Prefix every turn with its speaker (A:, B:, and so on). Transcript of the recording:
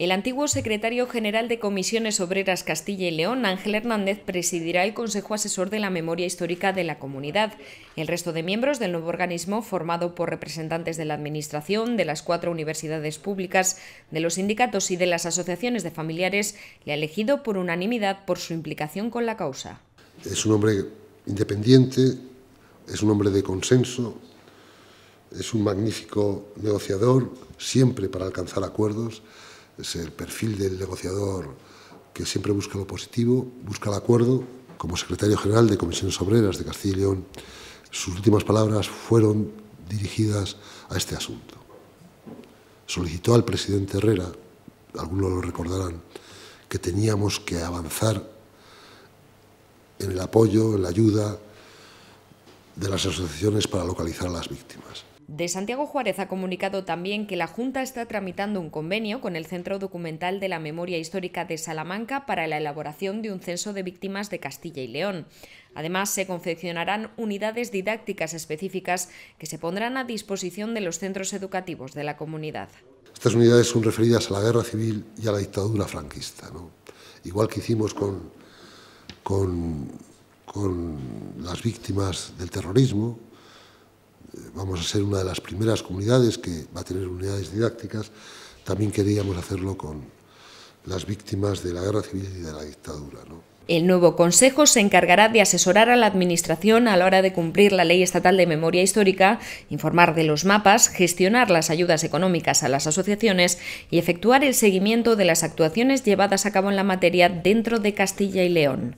A: El antiguo secretario general de Comisiones Obreras Castilla y León, Ángel Hernández, presidirá el Consejo Asesor de la Memoria Histórica de la Comunidad. El resto de miembros del nuevo organismo, formado por representantes de la Administración, de las cuatro universidades públicas, de los sindicatos y de las asociaciones de familiares, le ha elegido por unanimidad por su implicación con la causa.
B: Es un hombre independiente, es un hombre de consenso, es un magnífico negociador, siempre para alcanzar acuerdos es el perfil del negociador que siempre busca lo positivo, busca el acuerdo. Como secretario general de Comisiones Obreras de Castilla y León, sus últimas palabras fueron dirigidas a este asunto. Solicitó al presidente Herrera, algunos lo recordarán, que teníamos que avanzar en el apoyo, en la ayuda de las asociaciones para localizar a las víctimas.
A: De Santiago Juárez ha comunicado también que la Junta está tramitando un convenio con el Centro Documental de la Memoria Histórica de Salamanca para la elaboración de un censo de víctimas de Castilla y León. Además, se confeccionarán unidades didácticas específicas que se pondrán a disposición de los centros educativos de la comunidad.
B: Estas unidades son referidas a la guerra civil y a la dictadura franquista, igual que hicimos con, con, con las víctimas del terrorismo, vamos a ser una de las primeras comunidades que va a tener unidades didácticas, también queríamos hacerlo con las víctimas de la guerra civil y de la dictadura.
A: El nuevo Consejo se encargará de asesorar a la Administración a la hora de cumplir la Ley Estatal de Memoria Histórica, informar de los mapas, gestionar las ayudas económicas a las asociaciones y efectuar el seguimiento de las actuaciones llevadas a cabo en la materia dentro de Castilla y León.